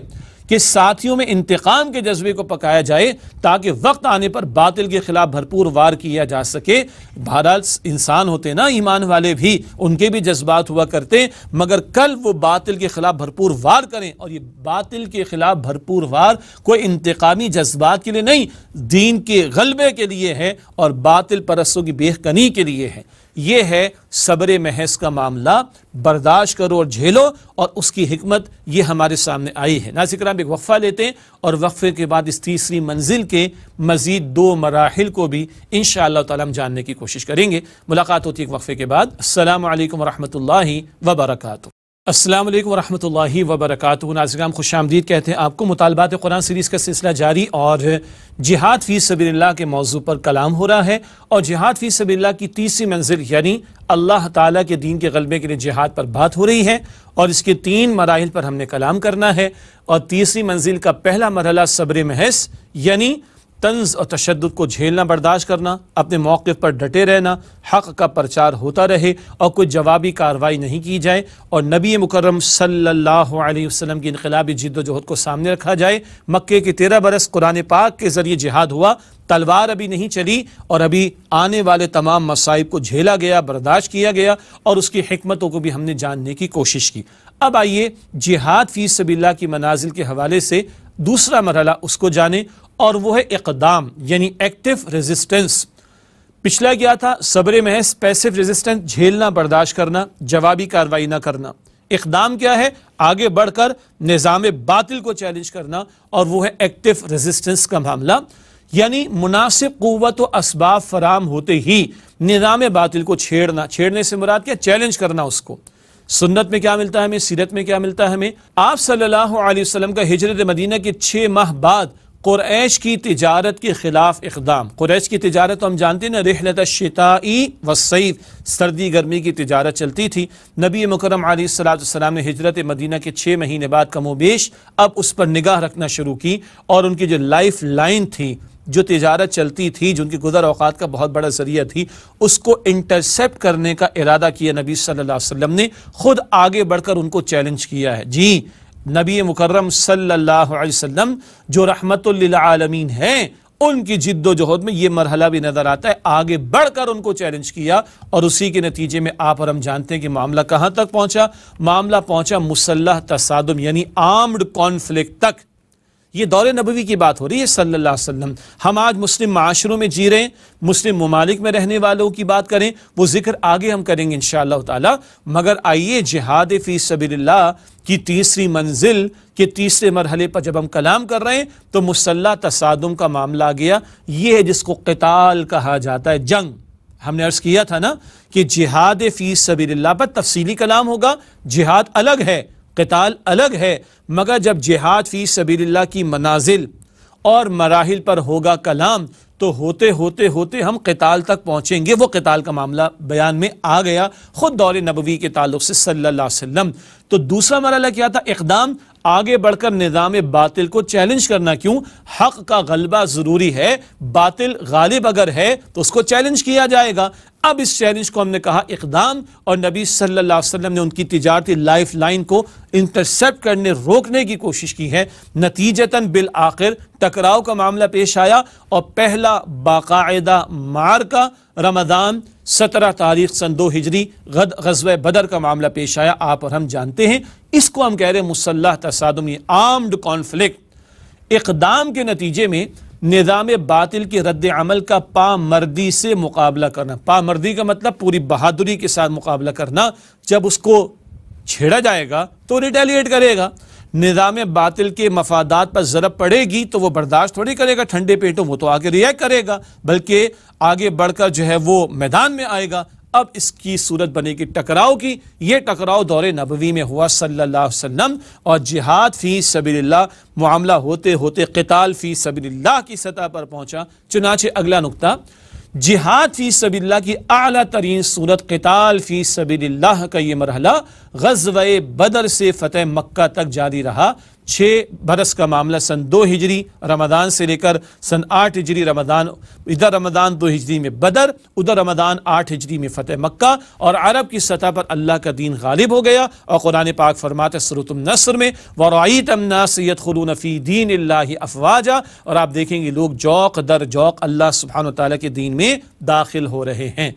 [SPEAKER 1] कि साथियों में इंतकाम के जज्बे को पकाया जाए ताकि वक्त आने पर बातिल के खिलाफ भरपूर वार किया जा सके बहरहाल इंसान होते ना ईमान वाले भी उनके भी जज्बात हुआ करते मगर कल वो बातिल के खिलाफ भरपूर वार करें और ये बातिल के खिलाफ भरपूर वार कोई इंतकामी जज्बात के लिए नहीं दीन के गलबे के लिए है और बातिल परसों की बेहकनी के लिए है यह है सब्र महज का मामला बर्दाश्त करो और झेलो और उसकी हमत यह हमारे सामने आई है नाजिक राम एक वफ़ा लेते हैं और वक्फ़े के बाद इस तीसरी मंजिल के मज़ीद दो मराहल को भी इन शाह जानने की कोशिश करेंगे मुलाकात होती है एक वक्फ़े के बाद अल्लाम वरहमल वबरकू असलम वरहमल वबरक नाजगाम खुश आमदीद कहते हैं आपको मुतालबात कुरान सीरीज़ का सिलसिला जारी और जिहाद फ़ी सबील्ला के मौजू पर कलाम हो रहा है और जिहाद फ़ी सबील्ला की तीसरी मंजिल यानी अल्लाह ताला के दीन के गलबे के लिए जिहाद पर बात हो रही है और इसके तीन मराहल पर हमने कलाम करना है और तीसरी मंजिल का पहला मरहला सब्र महस यानी तंज और तशद को झेलना बर्दाश्त करना अपने मौक़ पर डटे रहना हक का प्रचार होता रहे और कोई जवाबी कार्रवाई नहीं की जाए और नबी मुकरम सल्लल्लाहु अलैहि वसल्लम की इनकलाबी जिद्दोजहद को सामने रखा जाए मक्के के तेरह बरस कुरान पाक के ज़रिए जिहाद हुआ तलवार अभी नहीं चली और अभी आने वाले तमाम मसाइब को झेला गया बर्दाश्त किया गया और उसकी हमतों को भी हमने जानने की कोशिश की अब आइए जिहाद फी सबिल्ला की मनाजिल के हवाले से दूसरा मरहला उसको जाने और वो है इकदाम यानी एक्टिव रेजिस्टेंस पिछला गया था सबरे महज पैसिव रेजिस्टेंस झेलना बर्दाश्त करना जवाबी कार्रवाई ना करना इकदाम क्या है आगे बढ़कर निज़ाम बातिल को चैलेंज करना और वो है एक्टिव रेजिस्टेंस का मामला यानी मुनासिब क़वत व इसबाब फराम होते ही निज़ाम बातिल को छेड़ना छेड़ने से मुराद क्या चैलेंज करना उसको सुन्नत में क्या मिलता है हमें सीरत में क्या मिलता है हमें आप सल्लल्लाहु अलैहि वसल्लम का हिजरत मदीना के छः माह बाद क़ुरैश की तजारत के ख़िलाफ़ इकदाम क़ुरैश की तजारत तो हम जानते ना रहलत व सईद सर्दी गर्मी की तजारत चलती थी नबी मुकरम सलाम ने हजरत मदीना के छः महीने बाद कमोबेश अब उस पर निगाह रखना शुरू की और उनकी जो लाइफ लाइन थी जो तजारत चलती थी जिनकी गुजर अवकात का बहुत बड़ा जरिया थी उसको इंटरसेप्ट करने का इरादा किया नबी सल्लल्लाहु अलैहि वसल्लम ने खुद आगे बढ़कर उनको चैलेंज किया है जी नबी मुकर्रम सल्लाम जो रहमतमीन है उनकी जिद्दोजहद में यह मरहला भी नज़र आता है आगे बढ़कर उनको चैलेंज किया और उसी के नतीजे में आप और हम जानते हैं कि मामला कहां तक पहुंचा मामला पहुंचा मुसल्ह तसादम यानी आर्म्ड कॉन्फ्लिक्ट तक ये दौरे नबवी की बात हो रही है सल्ला वसल्लम हम आज मुस्लिम माशरों में जी रहे हैं मुस्लिम ममालिक में रहने वालों की बात करें वो जिक्र आगे हम करेंगे इन ताला मगर आइए जिहाद फ़ी सबील्ला की तीसरी मंजिल के तीसरे मरहले पर जब हम कलाम कर रहे हैं तो मुसल्ला तसादम का मामला आ गया ये है जिसको कताल कहा जाता है जंग हमने अर्ज किया था ना कि जिहाद फ़ी सबील्ला पर तफसीली कलाम होगा जिहाद अलग है कताल अलग है मगर जब जिहाद फ़ी सबील्ला की मनाजिल और मराहल पर होगा कलाम तो होते होते होते हम कताल तक पहुँचेंगे वो कताल का मामला बयान में आ गया ख़ुद दौरे नबवी के ताल्लुक से सल्ला वम तो दूसरा मरला क्या था इकदाम आगे बढ़कर निज़ाम बातिल को चैलेंज करना क्यों हक का गलबा ज़रूरी है बातिल गालिब अगर है तो उसको चैलेंज किया जाएगा अब इस चैलेंज को हमने कहा इकदाम और नबी सल्लल्लाहु अलैहि वसल्लम ने उनकी तजारती लाइफ लाइन को इंटरसेप्ट करने रोकने की कोशिश की है नतीजतन बिल आखिर टकराव का मामला पेश आया और पहला बाकायदा मार का रमदान सत्रह तारीख सन दो हिजरी गजब बदर का मामला पेश आया आप और हम जानते हैं इसको हम कह रहे हैं मुसल्ह तसादम आर्म्ड कॉन्फ्लिक्ट इकदाम के नतीजे में निज़ाम बातिल के रद्द अमल का पामर्दी से मुकाबला करना पामर्दी का मतलब पूरी बहादुरी के साथ मुकाबला करना जब उसको छेड़ा जाएगा तो रिटेलिएट करेगा निज़ाम बातिल के मफादात पर ज़रब पड़ेगी तो वो बर्दाश्त थोड़ी करेगा ठंडे पेटों वो तो आगे रिएक्ट करेगा बल्कि आगे बढ़कर जो है वो मैदान में आएगा अब इसकी सूरत बनेगी टकराव की यह टकराव दौरे नबवी में हुआ सल्लल्लाहु अलैहि वसल्लम और जिहाद फ़ी सबील्ला मामला होते होते कताल फ़ी सबील्ला की सतह पर पहुंचा चुनाचे अगला नुकता जिहाद फ़ी सबल्ला की अला तरीन सूरत कताल फ़ी सबल्ला का ये मरहला गजब बदर से फतेह मक्का तक जारी रहा छः बरस का मामला सन दो हिजरी रमदान से लेकर सन आठ हिजरी रमदान इधर रमदान दो हिजरी में बदर उधर रमदान आठ हिजरी में फ़तेह मक्का और अरब की सतह पर अल्लाह का दीन गालिब हो गया और कुरान पाक फरमात सरुतम नसर में वराईतम सैद खलूनफ़ी दीन अफवाजा और आप देखेंगे लोग जौक दर जौक अल्लाह सुबहान तला के दीन में दाखिल हो रहे हैं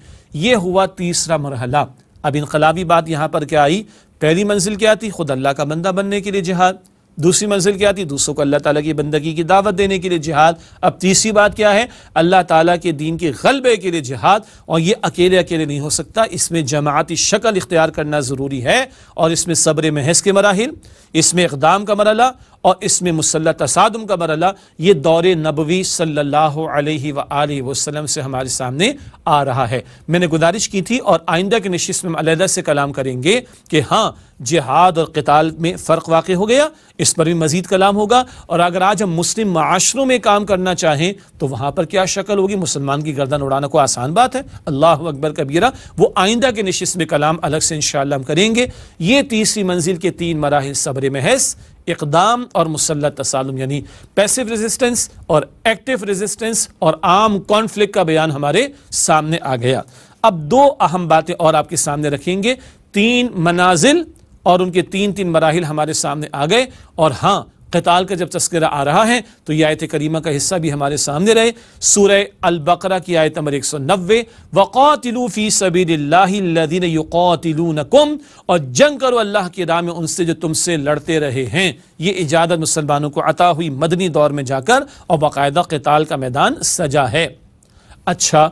[SPEAKER 1] ये हुआ तीसरा मरहला अब इनकलाबी बात यहाँ पर क्या आई पहली मंजिल क्या थी खुद अल्लाह का बंदा बनने के लिए जिहाद दूसरी मंजिल क्या थी दूसरों को अल्लाह ताला की बंदगी की दावत देने के लिए जिहाद अब तीसरी बात क्या है अल्लाह ताला के दीन के गलबे के लिए जिहाद और ये अकेले अकेले नहीं हो सकता इसमें जमाती शक्ल इख्तियार करना ज़रूरी है और इसमें सब्र महज के मराहल इसमें इकदाम का मरला और इसमें मुसल्ला तसादम का मरला ये दौर नबवी सल्लल्लाहु अलैहि से हमारे सामने आ रहा है मैंने गुजारिश की थी और आइंदा के नशिस्त में अलहदा से कलाम करेंगे कि हाँ जिहाद और कताल में फ़र्क वाक़ हो गया इस पर भी मज़ीद कलाम होगा और अगर आज हम मुस्लिम माशरों में काम करना चाहें तो वहाँ पर क्या शक्ल होगी मुसलमान की गर्दन उड़ाना को आसान बात है अल्लाह अकबर कबीरा वो आइंदा के नशस्त में कलाम अलग से इन करेंगे ये तीसरी मंजिल के तीन मराहल सबर महस इकदाम और मुसलत तसालम यानी पैसिव रेजिस्टेंस और एक्टिव रेजिस्टेंस और आम कॉन्फ्लिक्ट का बयान हमारे सामने आ गया अब दो अहम बातें और आपके सामने रखेंगे तीन मनाजिल और उनके तीन तीन मराहल हमारे सामने आ गए और हाँ कताल का जब तस्करा आ रहा है तो यह आयत करीमा का हिस्सा भी हमारे सामने रहे सूर अलबकरा की आयत नंबर एक सौ नब्बे वक़ातिलू फ़ी सबीदिल्लादीन युक़ातिलूनकुम और जंग करो अल्लाह के राम उनसे जो तुमसे लड़ते रहे हैं ये इजाज़त मुसलमानों को अता हुई मदनी दौर में जाकर और बाकायदा कताल का मैदान सजा है अच्छा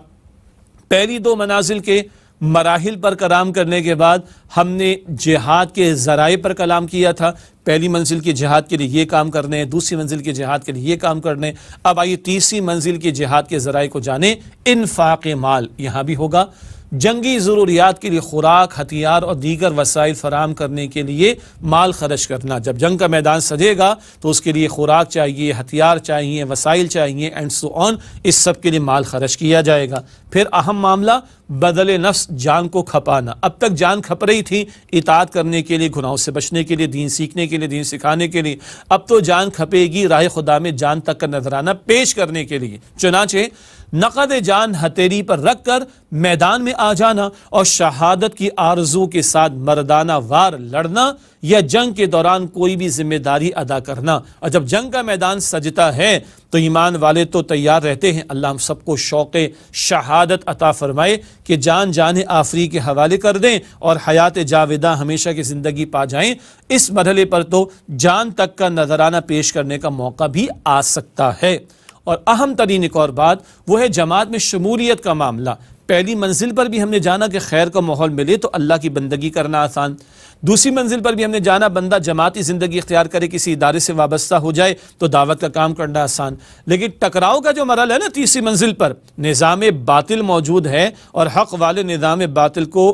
[SPEAKER 1] पहली दो मनाजिल के मराहल पर कलाम करने के बाद हमने जिहाद के ज़राए पर कलाम किया था पहली मंजिल की जिहाद के लिए ये काम करने दूसरी मंजिल की जिहाद के लिए ये काम करने अब आइए तीसरी मंजिल की जिहाद के ज़राए को जाने इनफाक माल यहाँ भी होगा जंगी ज़रूरियात के लिए खुराक हथियार और दीगर वसाइल फराम करने के लिए माल खर्च करना जब जंग का मैदान सजेगा तो उसके लिए खुराक चाहिए हथियार चाहिए वसाइल चाहिए एंड सो ऑन इस सब के लिए माल खर्च किया जाएगा फिर अहम मामला बदल नफ्स जान को खपाना अब तक जान खप रही थी इतात करने के लिए गुनाहों से बचने के लिए दीन सीखने के लिए दीन सिखाने के लिए अब तो जान खपेगी राय खुदा में जान तक का नजराना पेश करने के लिए चुनाचे नकद जान हथेरी पर रख कर मैदान में आ जाना और शहादत की आरजू के साथ मर्दाना वार लड़ना या जंग के दौरान कोई भी जिम्मेदारी अदा करना और जब जंग का मैदान सजता है तो ईमान वाले तो तैयार रहते हैं अल्लाह हम सबको शौक़ शहादत अता फरमाए कि जान जान आफरी के हवाले कर दें और हयात जाविदा हमेशा की ज़िंदगी पा जाएं इस मरहले पर तो जान तक का नजराना पेश करने का मौका भी आ सकता है और अहम तरीन एक और बात वह है जमात में शमूलियत का मामला पहली मंजिल पर भी हमने जाना कि खैर का माहौल मिले तो अल्लाह की बंदगी करना आसान दूसरी मंजिल पर भी हमने जाना बंदा जमाती ज़िंदगी इख्तियार करे किसी इदारे से वाबस्ता हो जाए तो दावत का काम करना आसान लेकिन टकराव का जो मरल है ना तीसरी मंजिल पर निज़ाम बातिल मौजूद है और हक वाले निज़ाम बातिल को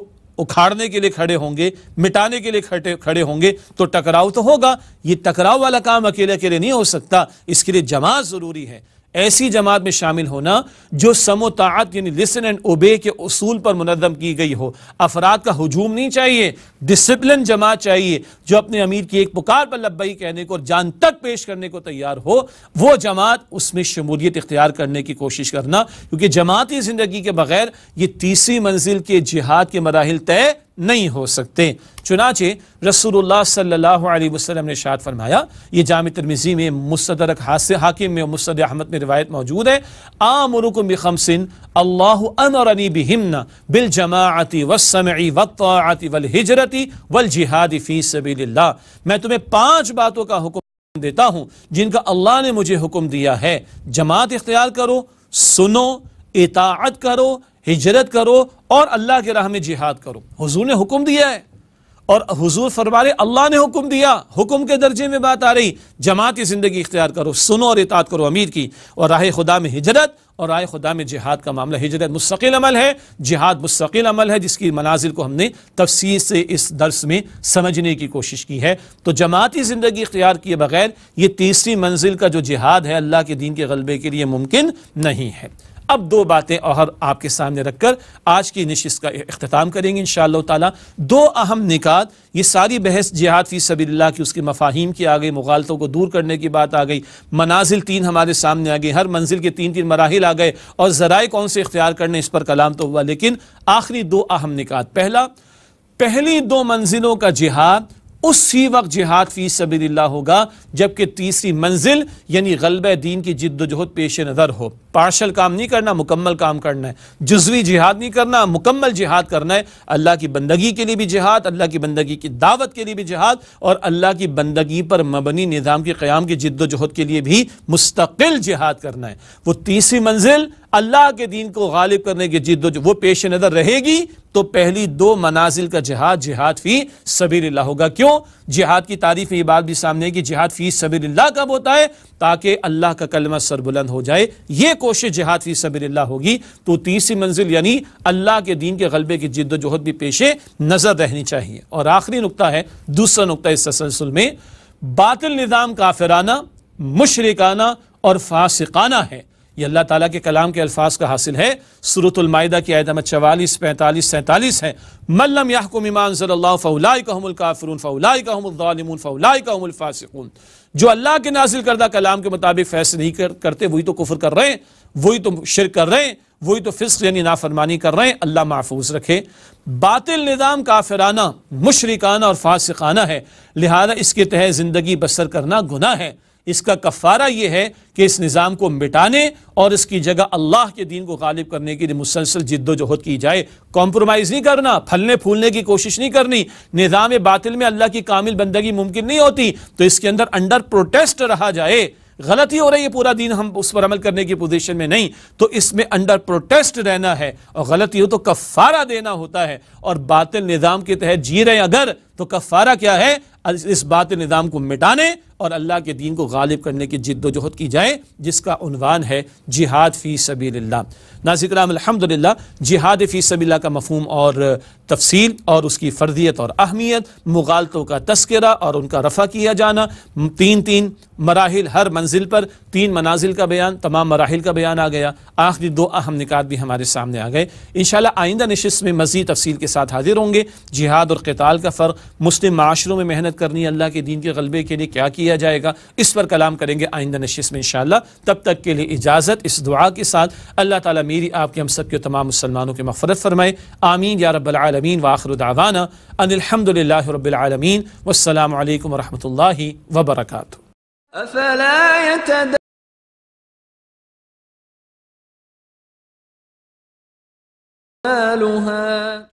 [SPEAKER 1] उखाड़ने के लिए खड़े होंगे मिटाने के लिए खड़े खड़े होंगे तो टकराव तो होगा ये टकराव वाला काम अकेले अकेले नहीं हो सकता इसके लिए जमात ज़रूरी है ऐसी जमात में शामिल होना जो समोतात यानी लिसन एंड ओबे के असूल पर मुनदम की गई हो अफराद का हजूम नहीं चाहिए डिसिप्लिन जमात चाहिए जो अपने अमीर की एक पुकार पर लब्बई कहने को और जान तक पेश करने को तैयार हो वो जमात उसमें शमूलियत इख्तियार करने की कोशिश करना क्योंकि जमाती ज़िंदगी के बगैर ये तीसरी मंजिल के जिहाद के मराहल तय नहीं हो सकते चुनाचे रसूलुल्लाह सल्लल्लाहु अलैहि वसल्लम ने शाद फरमाया ये जाम तरमिज़ी में मुस्तरक हाकिम में मुस्द अहमद में रिवायत मौजूद है आमरुकुम बिखमसिन अल्लाहु अमरनी बिहिमना बिल जमाअति वसमई वत्ताअति वल हिजरति वल जिहादि फ़ी सबीलिल्लाह मैं तुम्हें पांच बातों का हुक्म देता हूँ जिनका अल्लाह ने मुझे हुक्म दिया है जमात इख्तियार करो सुनो इताअत करो हिजरत करो और अल्लाह के राह में जिहाद करो हुजूर ने हुक्म दिया है और हुजूर फरमा रहे अल्लाह ने हुक्म दिया हुक्म के दर्जे में बात आ रही जमाती ज़िंदगी इख्तियार करो सुनो और इतात करो अमीर की और राह खुदा में हिजरत और राय खुदा में जिहाद का मामला हिजरत मुस्तकिल अमल है जिहाद मुस्तकिल अमल है जिसकी मनाजिल को हमने तफसीर से इस दर्स में समझने की कोशिश की है तो जमाती ज़िंदगी इख्तियार किए बगैर ये तीसरी मंजिल का जो जिहाद है अल्लाह के दीन के गलबे के लिए मुमकिन नहीं है अब दो बातें और आपके सामने रखकर आज की नशिस्त का अख्ताम करेंगे इन ताला दो अहम निकात ये सारी बहस जिहाद फ़ी सबील्ला की उसके मफाहिम की आ गई मुगालतों को दूर करने की बात आ गई मनाजिल तीन हमारे सामने आ गई हर मंजिल के तीन तीन मराहल आ गए और ज़राए कौन से इख्तियार करने इस पर कलाम तो हुआ लेकिन आखिरी दो अहम निकात पहला पहली दो मंजिलों का जिहाद उसी वक्त जिहाद फी सबील्ला होगा जबकि तीसरी मंजिल यानी गलब दीन की जिद्दोजहद पेश नज़र हो पार्शल काम नहीं करना मुकम्मल काम करना है जजवी जिहाद नहीं करना मुकम्मल जिहाद करना है अल्लाह की बंदगी के लिए भी जिहाद अल्लाह की बंदगी की दावत के लिए भी जिहाद और अल्लाह की बंदगी पर मबनी निज़ाम के क़्याम की जिद्दोजहद के लिए भी मुस्तकिल जिहाद करना है वो तीसरी मंजिल अल्लाह के दीन को गालिब करने की जिद्द वो पेश नज़र रहेगी तो पहली दो मनाजिल का जहाद जिहाद फ़ी सबीर होगा क्यों जिहाद की तारीफ ये बात भी सामने कि जिहाद फ़ी सबीर कब होता है ताकि अल्लाह का कलमा सरबुलंद हो जाए ये कोशिश जिहाद फ़ी सबीर होगी तो तीसरी मंजिल यानी अल्लाह के दीन के गलबे की जिद्दोजहद भी पेशे नज़र रहनी चाहिए और आखिरी नुकता है दूसरा नुकता इस तसलसल में बातिल निज़ाम काफिराना मुशरकाना और फासिकाना है ये अल्लाह ताला के कलाम के अल्फाज का हासिल है सूरतमायदा की आयत चवालीस पैंतालीस सैंतालीस है मल्लम याकुम ईमान फ़ौलाई काफरून फ़ौलाई कामिन फ़ौलाई कामफ़ासिकून जो अल्लाह के नाजिल करदा कलाम के मुताबिक फैसले नहीं कर, करते वही तो कुफर कर रहे हैं वही तो शिर कर रहे हैं वही तो फिस्क यानी नाफरमानी कर रहे हैं अल्लाह महफूज रखे बातिल निज़ाम काफिराना मुशरकाना और फासिकाना है लिहाजा इसके तहत ज़िंदगी बसर करना गुना है इसका कफ़ारा यह है कि इस निज़ाम को मिटाने और इसकी जगह अल्लाह के दीन को गालिब करने के लिए मुसलसल जिद्दोजहद की जाए कॉम्प्रोमाइज़ नहीं करना फलने फूलने की कोशिश नहीं करनी निज़ाम बातिल में अल्लाह की कामिल बंदगी मुमकिन नहीं होती तो इसके अंदर अंडर प्रोटेस्ट रहा जाए गलती हो रही है पूरा दिन हम उस पर अमल करने की पोजीशन में नहीं तो इसमें अंडर प्रोटेस्ट रहना है और गलती हो तो कफ़ारा देना होता है और बातिल निज़ाम के तहत जी रहे अगर तो कफ़ारा क्या है इस बातिल निज़ाम को मिटाने और अल्लाह के दीन को गालिब करने की जद्दोजहद की जाए जिसका उनवान है जिहाद फ़ी नाजिक नाजिक्राम अलहमदिल्ला जिहाद फ़ी सबील का मफहम और तफसील और उसकी फर्जियत और अहमियत मुगालतों का तस्करा और उनका रफ़ा किया जाना तीन तीन मराहल हर मंजिल पर तीन मनाजिल का बयान तमाम मराहल का बयान आ गया आखिरी दो अहम निकात भी हमारे सामने आ गए इन आइंदा नशस्त में मज़ीद तफसील के साथ हाजिर होंगे जिहाद और कताल का फ़र्क मुस्लिम माशरों में मेहनत करनी अल्लाह के दीन के गलबे के लिए क्या किया दिया जाएगा इस पर कलाम करेंगे आइंदा नशिस में इन तब तक के लिए इजाज़त इस दुआ के साथ अल्लाह ताली मेरी आपके हम सब के तमाम मुसलमानों के मफरत फरमाए आमीन या रबालमीन वाखर दावाना अनिलहमदिल्ला रबालमीन वालम वरहमल वबरकू مالها